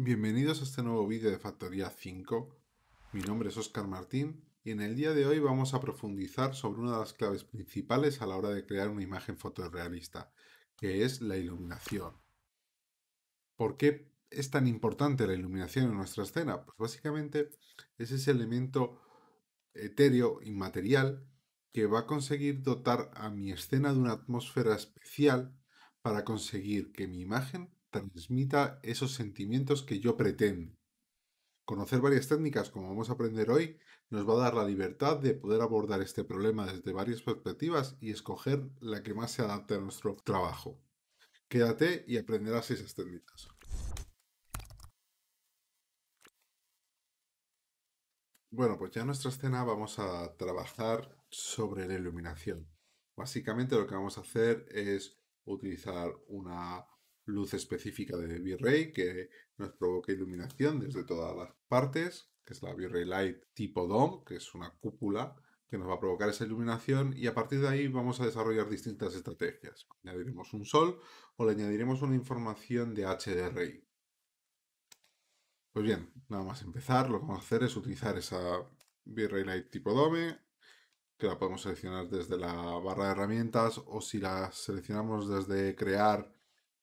Bienvenidos a este nuevo vídeo de Factoría 5. Mi nombre es Oscar Martín y en el día de hoy vamos a profundizar sobre una de las claves principales a la hora de crear una imagen fotorrealista, que es la iluminación. ¿Por qué es tan importante la iluminación en nuestra escena? Pues básicamente es ese elemento etéreo, inmaterial, que va a conseguir dotar a mi escena de una atmósfera especial para conseguir que mi imagen transmita esos sentimientos que yo pretendo. Conocer varias técnicas, como vamos a aprender hoy, nos va a dar la libertad de poder abordar este problema desde varias perspectivas y escoger la que más se adapte a nuestro trabajo. Quédate y aprenderás esas técnicas. Bueno, pues ya en nuestra escena vamos a trabajar sobre la iluminación. Básicamente lo que vamos a hacer es utilizar una luz específica de V-Ray que nos provoca iluminación desde todas las partes, que es la V-Ray Light tipo DOM, que es una cúpula que nos va a provocar esa iluminación y a partir de ahí vamos a desarrollar distintas estrategias. Añadiremos un sol o le añadiremos una información de HDRI. Pues bien, nada más empezar, lo que vamos a hacer es utilizar esa V-Ray Light tipo DOME, eh, que la podemos seleccionar desde la barra de herramientas o si la seleccionamos desde crear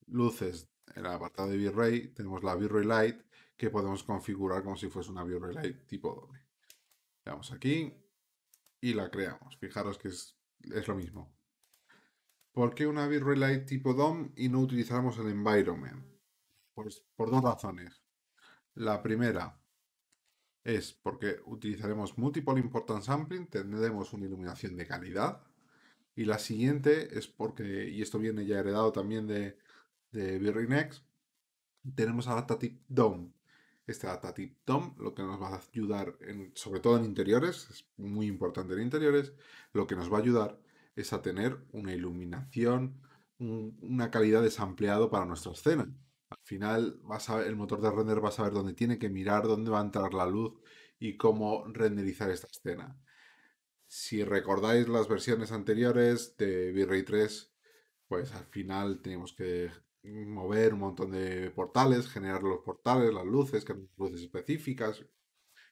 luces, en el apartado de V-Ray, tenemos la V-Ray Light que podemos configurar como si fuese una V-Ray Light tipo DOM. Le damos aquí y la creamos. Fijaros que es, lo mismo. ¿Por qué una V-Ray Light tipo DOM y no utilizamos el environment? Pues por dos razones. La primera es porque utilizaremos Multiple Important Sampling, tendremos una iluminación de calidad. Y la siguiente es porque, y esto viene ya heredado también de, de Next. Tenemos a Datatip DOM. Este Datatip DOM lo que nos va a ayudar, sobre todo en interiores, es muy importante en interiores, lo que nos va a ayudar es a tener una iluminación, una calidad de sampleado para nuestra escena. Al final a, el motor de render va a saber dónde tiene que mirar, dónde va a entrar la luz y cómo renderizar esta escena. Si recordáis las versiones anteriores de V-Ray 3, pues al final tenemos que mover un montón de portales, generar los portales, las luces, que luces específicas.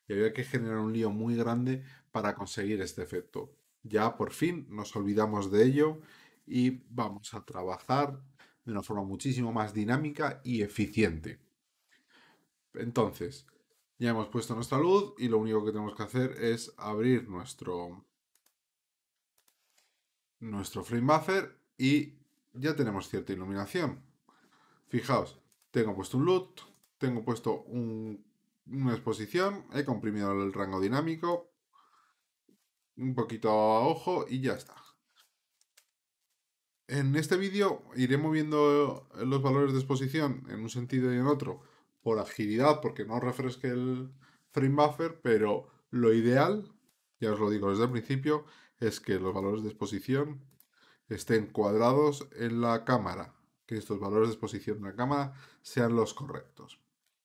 Y había que generar un lío muy grande para conseguir este efecto. Ya por fin nos olvidamos de ello y vamos a trabajar de una forma muchísimo más dinámica y eficiente. Entonces, ya hemos puesto nuestra luz y lo único que tenemos que hacer es abrir nuestro, nuestro frame buffer y ya tenemos cierta iluminación. Fijaos, tengo puesto un loot, tengo puesto una exposición, he comprimido el rango dinámico, un poquito a ojo y ya está. En este vídeo iré moviendo los valores de exposición en un sentido y en otro por agilidad, porque no refresque el frame buffer, pero lo ideal, ya os lo digo desde el principio, es que los valores de exposición estén cuadrados en la cámara que estos valores de exposición de la cámara sean los correctos.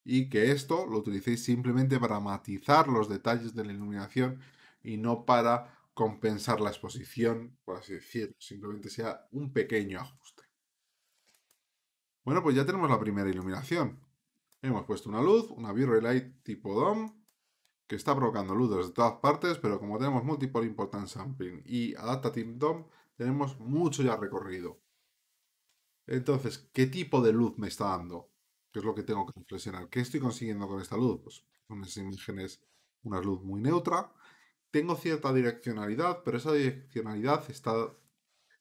Y que esto lo utilicéis simplemente para matizar los detalles de la iluminación y no para compensar la exposición, por así decirlo. Simplemente sea un pequeño ajuste. Bueno, pues ya tenemos la primera iluminación. Hemos puesto una luz, una v Light tipo DOM, que está provocando luz desde todas partes, pero como tenemos Multiple Important Sampling y Adaptative DOM, tenemos mucho ya recorrido. Entonces, ¿qué tipo de luz me está dando? ¿Qué es lo que tengo que reflexionar. ¿Qué estoy consiguiendo con esta luz? Pues esas imágenes, una luz muy neutra. Tengo cierta direccionalidad, pero esa direccionalidad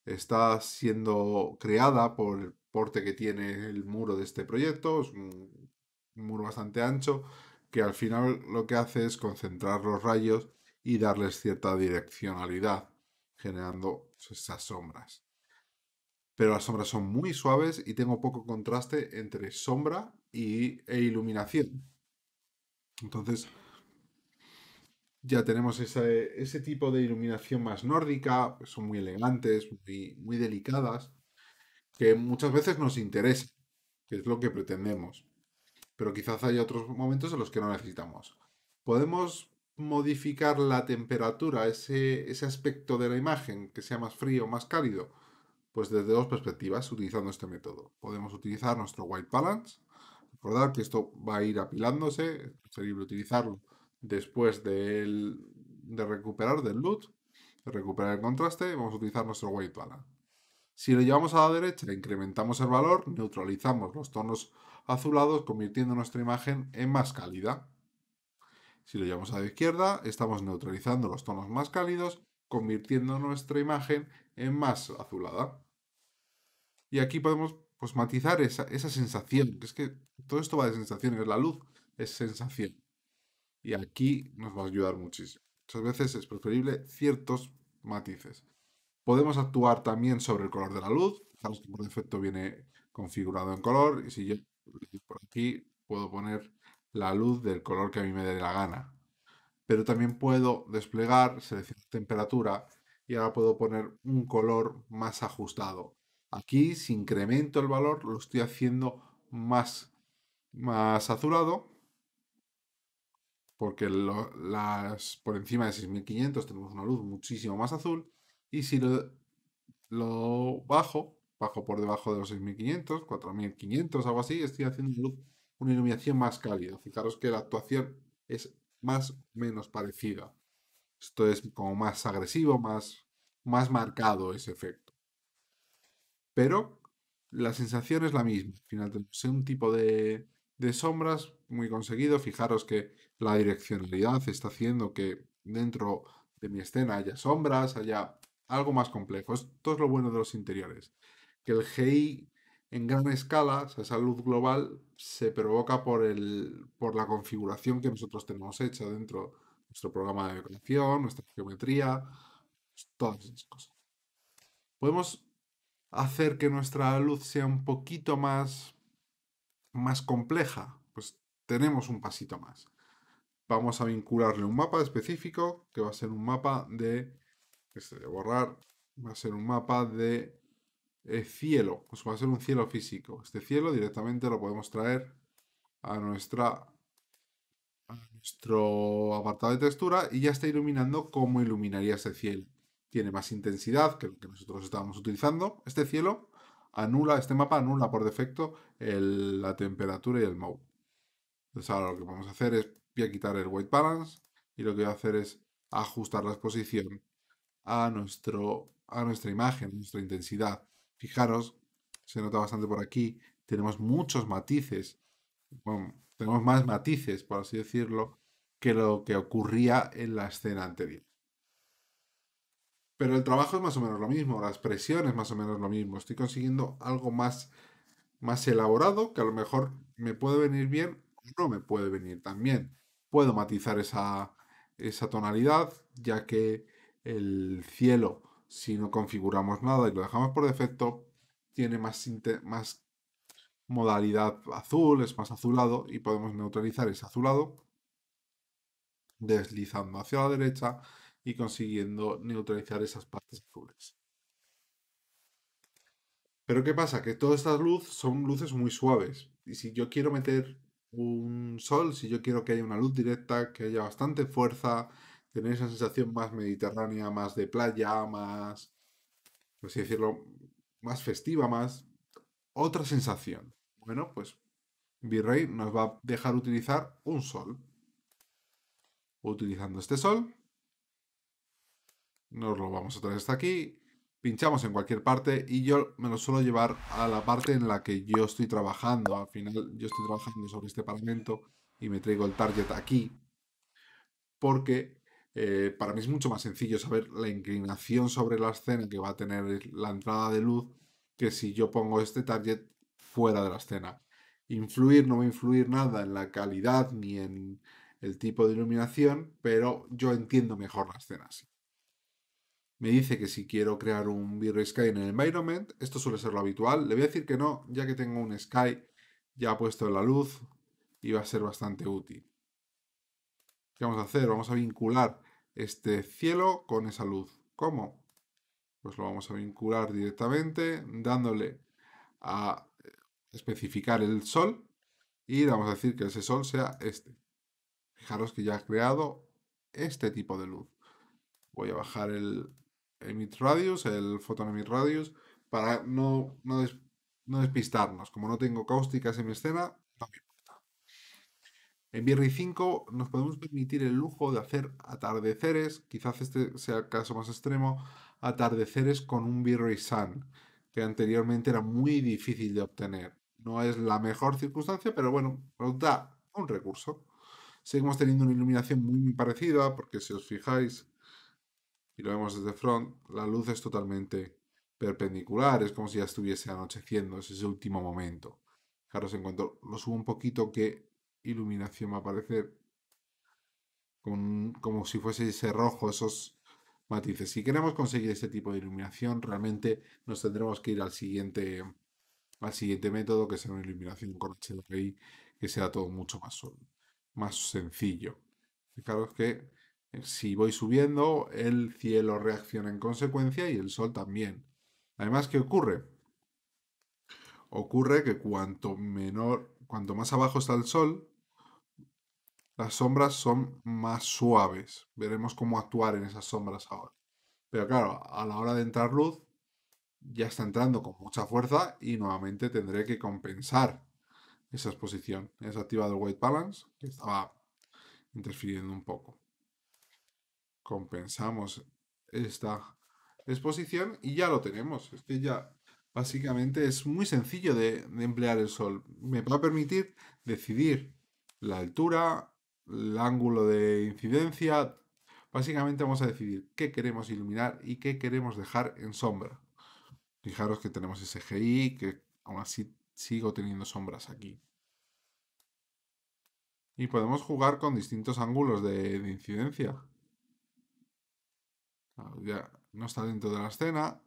está, siendo creada por el porte que tiene el muro de este proyecto. Es un muro bastante ancho que al final lo que hace es concentrar los rayos y darles cierta direccionalidad, generando esas sombras pero las sombras son muy suaves y tengo poco contraste entre sombra y, e iluminación. Entonces, ya tenemos ese, tipo de iluminación más nórdica, pues son muy elegantes, muy, muy delicadas, que muchas veces nos interesa, que es lo que pretendemos. Pero quizás haya otros momentos en los que no necesitamos. Podemos modificar la temperatura, ese, ese aspecto de la imagen, que sea más frío, más cálido pues desde dos perspectivas, utilizando este método. Podemos utilizar nuestro white balance. recordar que esto va a ir apilándose, es utilizarlo después de, recuperar del loot, de recuperar el contraste, vamos a utilizar nuestro white balance. Si lo llevamos a la derecha, incrementamos el valor, neutralizamos los tonos azulados, convirtiendo nuestra imagen en más cálida. Si lo llevamos a la izquierda, estamos neutralizando los tonos más cálidos, convirtiendo nuestra imagen en más azulada. Y aquí podemos pues, matizar esa, sensación, que es que todo esto va de sensaciones, la luz es sensación. Y aquí nos va a ayudar muchísimo. Muchas veces es preferible ciertos matices. Podemos actuar también sobre el color de la luz. Sabes que por defecto viene configurado en color. Y si yo por aquí puedo poner la luz del color que a mí me dé la gana. Pero también puedo desplegar, seleccionar temperatura y ahora puedo poner un color más ajustado. Aquí, si incremento el valor, lo estoy haciendo más, más azulado, porque las, por encima de 6500 tenemos una luz muchísimo más azul, y si lo, bajo, bajo por debajo de los 6500, 4500, algo así, estoy haciendo una iluminación más cálida. Fijaros que la actuación es más o menos parecida. Esto es como más agresivo, más, más marcado ese efecto. Pero la sensación es la misma. Al final tenemos un tipo de, sombras muy conseguido. Fijaros que la direccionalidad está haciendo que dentro de mi escena haya sombras, haya algo más complejo. Esto es lo bueno de los interiores. Que el GI en gran escala, esa luz global, se provoca por, el, por la configuración que nosotros tenemos hecha dentro de nuestro programa de decoración, nuestra geometría, todas esas cosas. Podemos hacer que nuestra luz sea un poquito más, más compleja, pues tenemos un pasito más. Vamos a vincularle un mapa específico, que va a ser un mapa de, este borrar, va a ser un mapa de eh, cielo, pues va a ser un cielo físico. Este cielo directamente lo podemos traer a nuestra a nuestro apartado de textura y ya está iluminando cómo iluminaría ese cielo tiene más intensidad que lo que nosotros estábamos utilizando. Este cielo anula, este mapa anula por defecto la temperatura y el mode. Entonces ahora lo que vamos a hacer es, voy a quitar el white balance y lo que voy a hacer es ajustar la exposición a, nuestro, a nuestra imagen, a nuestra intensidad. Fijaros, se nota bastante por aquí, tenemos muchos matices, bueno, tenemos más matices, por así decirlo, que lo que ocurría en la escena anterior. Pero el trabajo es más o menos lo mismo, la expresión es más o menos lo mismo. Estoy consiguiendo algo más, más elaborado que a lo mejor me puede venir bien o no me puede venir tan bien. Puedo matizar esa, tonalidad, ya que el cielo, si no configuramos nada y lo dejamos por defecto, tiene más, más modalidad azul, es más azulado y podemos neutralizar ese azulado deslizando hacia la derecha y consiguiendo neutralizar esas partes azules. Pero ¿qué pasa? Que todas estas luces son luces muy suaves. Y si yo quiero meter un sol, si yo quiero que haya una luz directa, que haya bastante fuerza, tener esa sensación más mediterránea, más de playa, más, por así decirlo, más festiva, más otra sensación. Bueno, pues Virrey nos va a dejar utilizar un sol. Utilizando este sol, nos lo vamos a traer hasta aquí. Pinchamos en cualquier parte y yo me lo suelo llevar a la parte en la que yo estoy trabajando. Al final yo estoy trabajando sobre este paramento y me traigo el target aquí porque eh, para mí es mucho más sencillo saber la inclinación sobre la escena que va a tener la entrada de luz que si yo pongo este target fuera de la escena. Influir no va a influir nada en la calidad ni en el tipo de iluminación, pero yo entiendo mejor la escena así. Me dice que si quiero crear un v Sky en el environment, esto suele ser lo habitual. Le voy a decir que no, ya que tengo un Sky ya puesto en la luz y va a ser bastante útil. ¿Qué vamos a hacer? Vamos a vincular este cielo con esa luz. ¿Cómo? Pues lo vamos a vincular directamente dándole a especificar el sol y vamos a decir que ese sol sea este. Fijaros que ya ha creado este tipo de luz. Voy a bajar el, emit radios el photon emit radius, para no, despistarnos. Como no tengo cáusticas en mi escena, no me importa. En birri 5 nos podemos permitir el lujo de hacer atardeceres, quizás este sea el caso más extremo, atardeceres con un V-Ray Sun, que anteriormente era muy difícil de obtener. No es la mejor circunstancia, pero bueno, nos da un recurso. Seguimos teniendo una iluminación muy parecida, porque si os fijáis, y lo vemos desde front, la luz es totalmente perpendicular, es como si ya estuviese anocheciendo, es ese último momento. Fijaros en cuanto lo subo un poquito, qué iluminación me aparece como si fuese ese rojo, esos matices. Si queremos conseguir ese tipo de iluminación, realmente nos tendremos que ir al siguiente, al siguiente método, que será una iluminación con HDRI, que sea todo mucho más, más sencillo. Fijaros que si voy subiendo, el cielo reacciona en consecuencia y el sol también. Además, ¿qué ocurre? Ocurre que cuanto menor, cuanto más abajo está el sol, las sombras son más suaves. Veremos cómo actuar en esas sombras ahora. Pero claro, a la hora de entrar luz, ya está entrando con mucha fuerza y nuevamente tendré que compensar esa exposición. He desactivado el white balance, que estaba interfiriendo un poco compensamos esta exposición y ya lo tenemos. Este ya básicamente es muy sencillo de, emplear el sol. Me va a permitir decidir la altura, el ángulo de incidencia. Básicamente vamos a decidir qué queremos iluminar y qué queremos dejar en sombra. Fijaros que tenemos ese GI que aún así sigo teniendo sombras aquí. Y podemos jugar con distintos ángulos de incidencia. Ya no está dentro de la escena.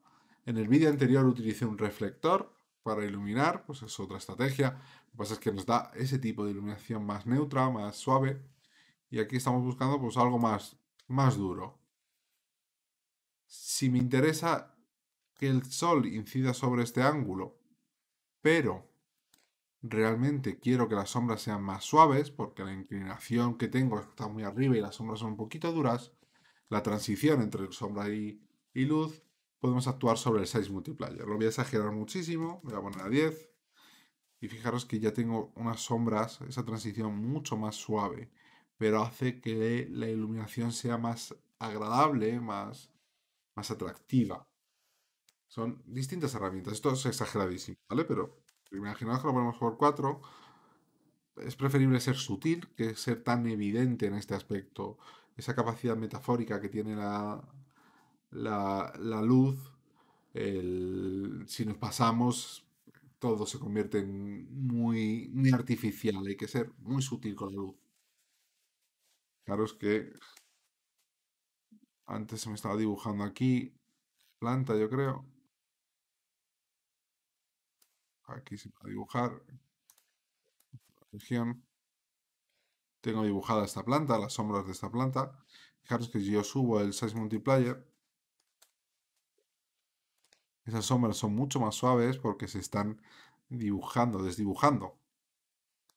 En el vídeo anterior utilicé un reflector para iluminar, pues es otra estrategia. Lo que pasa es que nos da ese tipo de iluminación más neutra, más suave. Y aquí estamos buscando pues algo más, más duro. Si me interesa que el sol incida sobre este ángulo, pero realmente quiero que las sombras sean más suaves, porque la inclinación que tengo está muy arriba y las sombras son un poquito duras, la transición entre sombra y, luz, podemos actuar sobre el size multiplier. Lo voy a exagerar muchísimo, voy a poner a 10. Y fijaros que ya tengo unas sombras, esa transición mucho más suave, pero hace que la iluminación sea más agradable, más, más atractiva. Son distintas herramientas. Esto es exageradísimo, ¿vale? Pero imaginaos que lo ponemos por 4. Es preferible ser sutil que ser tan evidente en este aspecto esa capacidad metafórica que tiene la, la, luz, si nos pasamos, todo se convierte en muy, artificial. Hay que ser muy sutil con la luz. Claro, es que antes se me estaba dibujando aquí planta, yo creo. Aquí se va a dibujar región tengo dibujada esta planta, las sombras de esta planta. Fijaros que si yo subo el Size Multiplier, esas sombras son mucho más suaves porque se están dibujando, desdibujando.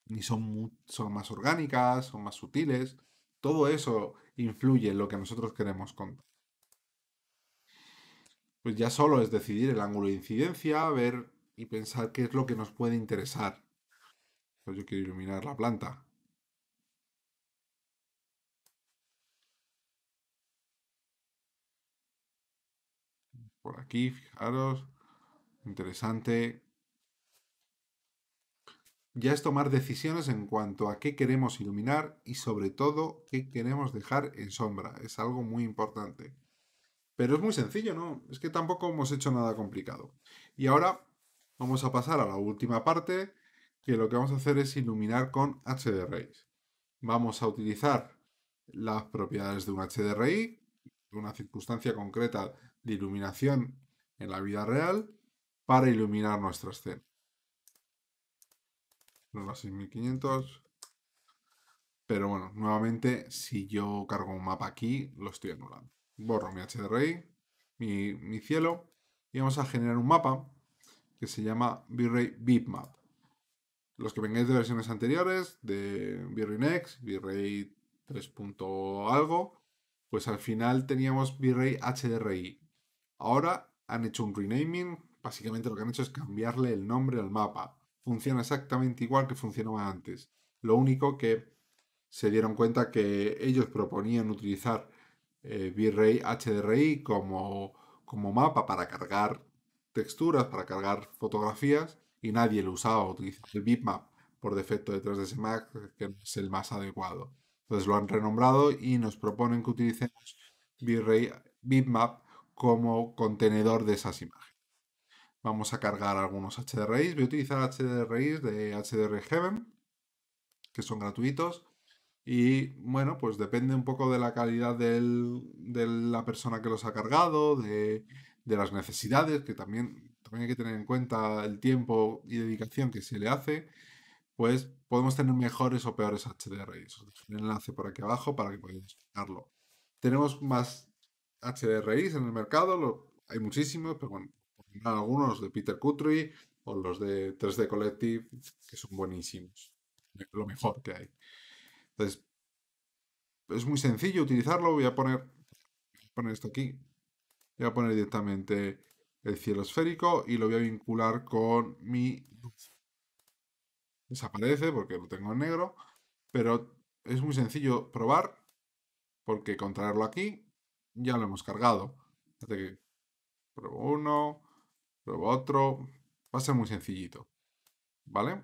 Y son, más orgánicas, son más sutiles. Todo eso influye en lo que nosotros queremos contar. Pues ya solo es decidir el ángulo de incidencia, ver y pensar qué es lo que nos puede interesar. Pues yo quiero iluminar la planta. por aquí, fijaros, interesante. Ya es tomar decisiones en cuanto a qué queremos iluminar y sobre todo qué queremos dejar en sombra. Es algo muy importante. Pero es muy sencillo, ¿no? Es que tampoco hemos hecho nada complicado. Y ahora vamos a pasar a la última parte, que lo que vamos a hacer es iluminar con HDRIs. Vamos a utilizar las propiedades de un HDRI, una circunstancia concreta de iluminación en la vida real para iluminar nuestra escena. 6500. Pero bueno, nuevamente, si yo cargo un mapa aquí, lo estoy anulando. Borro mi HDRI, mi, mi cielo, y vamos a generar un mapa que se llama V-Ray Los que vengáis de versiones anteriores, de V-Ray Next, V-Ray 3. algo, pues al final teníamos V-Ray HDRI. Ahora han hecho un renaming, básicamente lo que han hecho es cambiarle el nombre al mapa. Funciona exactamente igual que funcionaba antes. Lo único que se dieron cuenta que ellos proponían utilizar eh, v HDRI como, como mapa para cargar texturas, para cargar fotografías, y nadie lo usaba, utilizaba el bitmap por defecto detrás de ese ds Max, que es el más adecuado. Entonces lo han renombrado y nos proponen que utilicemos v bitmap como contenedor de esas imágenes. Vamos a cargar algunos HDRIs. Voy a utilizar HDRIs de HDR Heaven, que son gratuitos. Y bueno, pues depende un poco de la calidad de la persona que los ha cargado, de, las necesidades, que también, hay que tener en cuenta el tiempo y dedicación que se le hace, pues podemos tener mejores o peores HDRIs. Os dejo el enlace por aquí abajo para que podáis explicarlo. Tenemos más HDRIs en el mercado, hay muchísimos, pero bueno, algunos de Peter Kutry o los de 3D Collective, que son buenísimos, lo mejor que hay. Entonces, es muy sencillo utilizarlo, voy a poner, voy poner esto aquí, voy a poner directamente el cielo esférico y lo voy a vincular con mi Desaparece porque lo tengo en negro, pero es muy sencillo probar, porque contraerlo aquí ya lo hemos cargado. pruebo uno, pruebo otro. Va a ser muy sencillito. ¿Vale?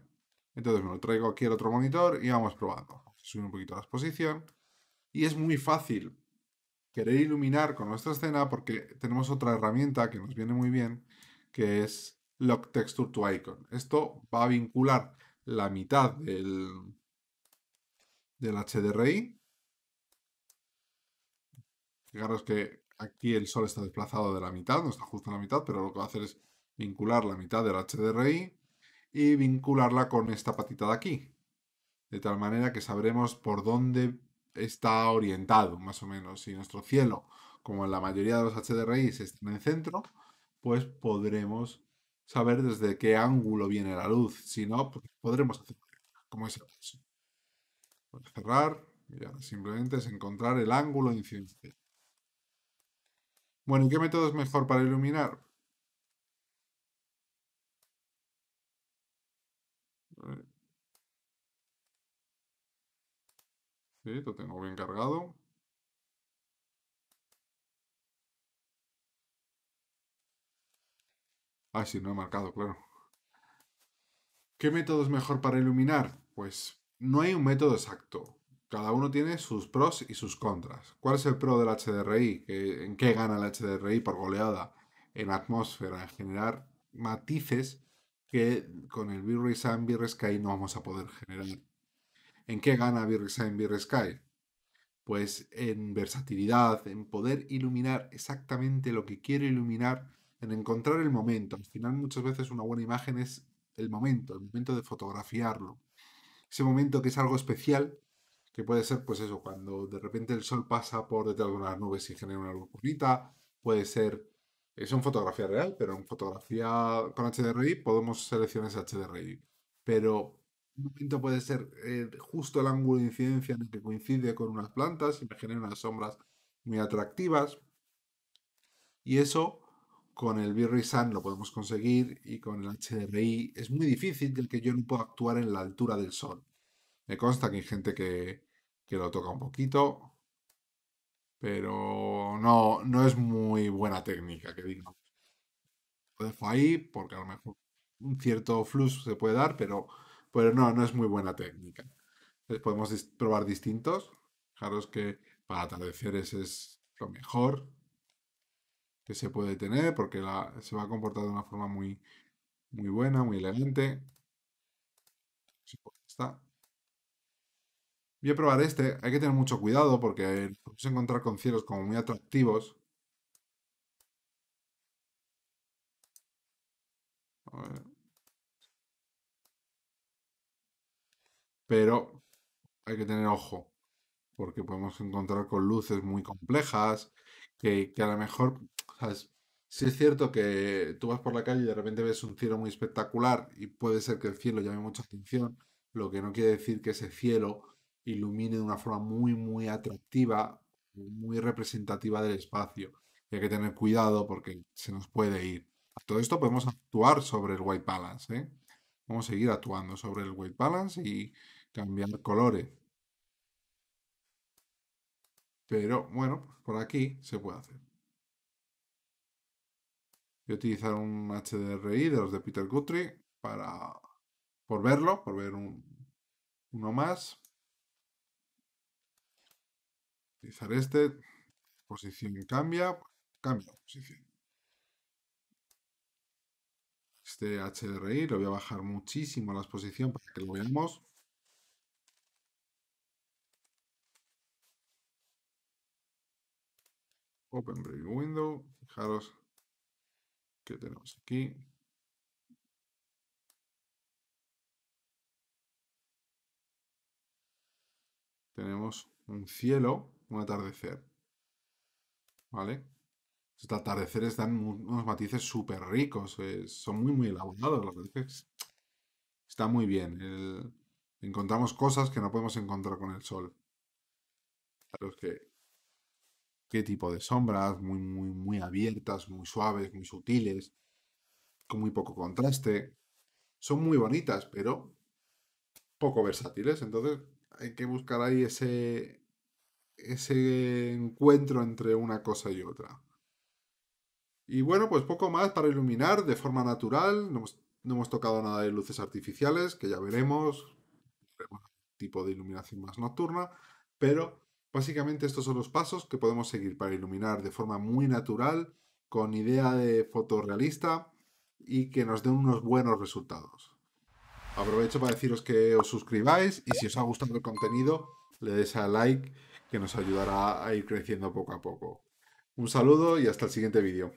Entonces me lo traigo aquí al otro monitor y vamos probando. Subir un poquito la exposición. Y es muy fácil querer iluminar con nuestra escena porque tenemos otra herramienta que nos viene muy bien, que es Lock Texture to Icon. Esto va a vincular la mitad del, del HDRI Fijaros que aquí el Sol está desplazado de la mitad, no está justo en la mitad, pero lo que va a hacer es vincular la mitad del HDRI y vincularla con esta patita de aquí. De tal manera que sabremos por dónde está orientado, más o menos. Si nuestro cielo, como en la mayoría de los HDRI, está en el centro, pues podremos saber desde qué ángulo viene la luz. Si no, pues podremos hacer como es el caso. cerrar. Y simplemente es encontrar el ángulo de incidencia. Bueno, ¿y qué método es mejor para iluminar? Eh, sí, lo tengo bien cargado. Ah, sí, no he marcado, claro. ¿Qué método es mejor para iluminar? Pues no hay un método exacto cada uno tiene sus pros y sus contras. ¿Cuál es el pro del HDRI? ¿En qué gana el HDRI por goleada? En atmósfera, en generar matices que con el v resign Sky no vamos a poder generar. ¿En qué gana v resign Sky? Pues en versatilidad, en poder iluminar exactamente lo que quiero iluminar, en encontrar el momento. Al final muchas veces una buena imagen es el momento, el momento de fotografiarlo. Ese momento que es algo especial que puede ser pues eso, cuando de repente el sol pasa por detrás de unas nubes y genera una luz bonita, puede ser, es eh, una fotografía real, pero en fotografía con HDRI podemos seleccionar ese HDRI, pero un momento puede ser eh, justo el ángulo de incidencia en el que coincide con unas plantas y me genera unas sombras muy atractivas. Y eso con el V-Ray Sun lo podemos conseguir y con el HDRI es muy difícil del que yo no puedo actuar en la altura del sol. Me consta que hay gente que, lo toca un poquito, pero no, no es muy buena técnica, que digo. Lo dejo ahí porque a lo mejor un cierto flux se puede dar, pero, no, no es muy buena técnica. podemos probar distintos. Fijaros que para ese es lo mejor que se puede tener porque se va a comportar de una forma muy, muy buena, muy elegante. Está. Voy a probar este. Hay que tener mucho cuidado porque podemos encontrar con cielos como muy atractivos. Pero hay que tener ojo porque podemos encontrar con luces muy complejas que, a lo mejor, Si es cierto que tú vas por la calle y de repente ves un cielo muy espectacular y puede ser que el cielo llame mucha atención, lo que no quiere decir que ese cielo ilumine de una forma muy, muy atractiva, muy representativa del espacio. Y hay que tener cuidado porque se nos puede ir. A todo esto podemos actuar sobre el white balance. ¿eh? Vamos a seguir actuando sobre el white balance y cambiando colores. Pero bueno, por aquí se puede hacer. Voy a utilizar un HDRI de los de Peter Guthrie para por verlo, por ver un, uno más. Utilizar este. Posición cambia. Cambia posición. Este HDRI lo voy a bajar muchísimo la exposición para que lo veamos. Open Preview Window. Fijaros que tenemos aquí. Tenemos un cielo un atardecer. ¿Vale? Estos atardeceres dan unos matices súper ricos, eh, son muy, muy elaborados los matices. Está muy bien. Encontramos cosas que no podemos encontrar con el sol. Claro, que... ¿Qué tipo de sombras? Muy, muy, muy abiertas, muy suaves, muy sutiles, con muy poco contraste. Son muy bonitas, pero poco versátiles. Entonces hay que buscar ahí ese, ese encuentro entre una cosa y otra. Y bueno, pues poco más para iluminar de forma natural. No hemos, tocado nada de luces artificiales, que ya veremos. tipo de iluminación más nocturna. Pero básicamente estos son los pasos que podemos seguir para iluminar de forma muy natural, con idea de fotorrealista y que nos den unos buenos resultados. Aprovecho para deciros que os suscribáis y si os ha gustado el contenido, le des a like, que nos ayudará a ir creciendo poco a poco. Un saludo y hasta el siguiente vídeo.